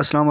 असलम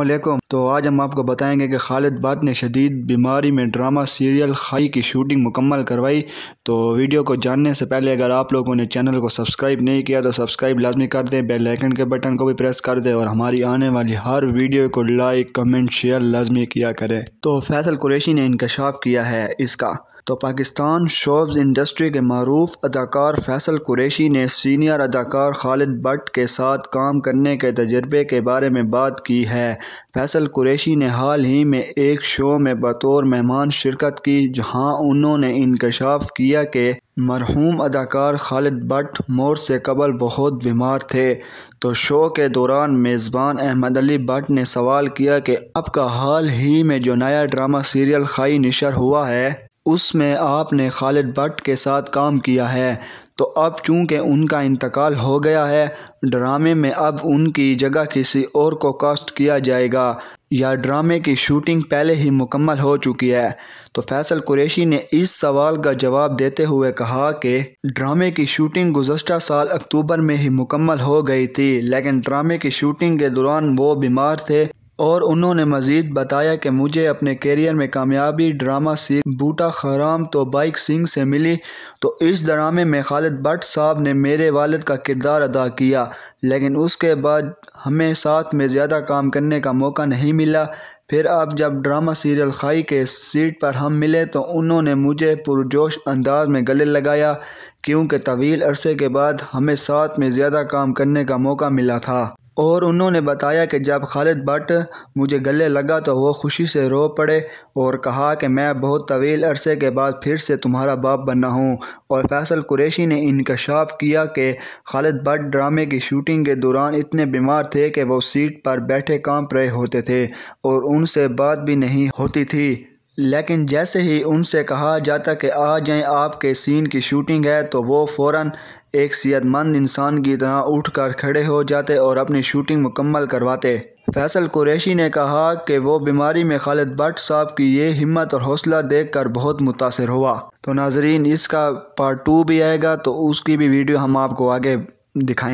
तो आज हम आपको बताएंगे कि खालिद बात ने शदीद बीमारी में ड्रामा सीरियल खाई की शूटिंग मुकम्मल करवाई तो वीडियो को जानने से पहले अगर आप लोगों ने चैनल को सब्सक्राइब नहीं किया तो सब्सक्राइब लाजमी कर दें बेल आइकन के बटन को भी प्रेस कर दें और हमारी आने वाली हर वीडियो को लाइक कमेंट शेयर लाजमी किया करें तो फैसल कुरैशी ने इंकशाफ किया है इसका तो पाकिस्तान शोब्स इंडस्ट्री के मरूफ अदाकार फैसल कुरैशी ने सीनियर अदाकार खालिद भट्ट के साथ काम करने के तजर्बे के बारे में बात की है फैसल कुरैशी ने हाल ही में एक शो में बतौर मेहमान शिरकत की जहां उन्होंने इनकशाफ किया कि मरहूम अदाकार खालिद भट्ट मोर से कबल बहुत बीमार थे तो शो के दौरान मेज़बान अहमद अली भट्ट ने सवाल किया कि अब का हाल ही में जो नया ड्रामा सीरियल खाई निशर हुआ है उसमें आपने खालिद भट्ट के साथ काम किया है तो अब चूँकि उनका इंतकाल हो गया है ड्रामे में अब उनकी जगह किसी और को कास्ट किया जाएगा या ड्रामे की शूटिंग पहले ही मुकम्मल हो चुकी है तो फैसल कुरैशी ने इस सवाल का जवाब देते हुए कहा कि ड्रामे की शूटिंग गुजशत साल अक्टूबर में ही मुकम्मल हो गई थी लेकिन ड्रामे की शूटिंग के दौरान वो बीमार थे और उन्होंने मज़ीद बताया कि मुझे अपने कैरियर में कामयाबी ड्रामा सीख बूटा खराम तो बाइक सिंह से मिली तो इस ड्रामे में खालिद भट्ट साहब ने मेरे वालद का किरदार अदा किया लेकिन उसके बाद हमें साथ में ज़्यादा काम करने का मौका नहीं मिला फिर अब जब ड्रामा सीरियल खाई के सीट पर हम मिले तो उन्होंने मुझे पुरजोश अंदाज में गले लगाया क्योंकि तवील अरसे के बाद हमें साथ में ज़्यादा काम करने का मौका मिला था और उन्होंने बताया कि जब खालिद भट्ट मुझे गले लगा तो वो खुशी से रो पड़े और कहा कि मैं बहुत तवील अरसे के बाद फिर से तुम्हारा बाप बना हूँ और फैसल कुरैशी ने इनकशाफ किया कि खालिद भट्ट ड्रामे की शूटिंग के दौरान इतने बीमार थे कि वो सीट पर बैठे काम रहे होते थे और उनसे बात भी नहीं होती थी लेकिन जैसे ही उनसे कहा जाता कि आ जाएं आपके सीन की शूटिंग है तो वो फ़ौर एक सेहतमंद इंसान की तरह उठ कर खड़े हो जाते और अपनी शूटिंग मुकम्मल करवाते फैसल कुरैशी ने कहा कि वो बीमारी में खालिद भट्ट साहब की ये हिम्मत और हौसला देख कर बहुत मुतासर हुआ तो नाजरीन इसका पार्ट टू भी आएगा तो उसकी भी वीडियो हम आपको आगे दिखाएंगे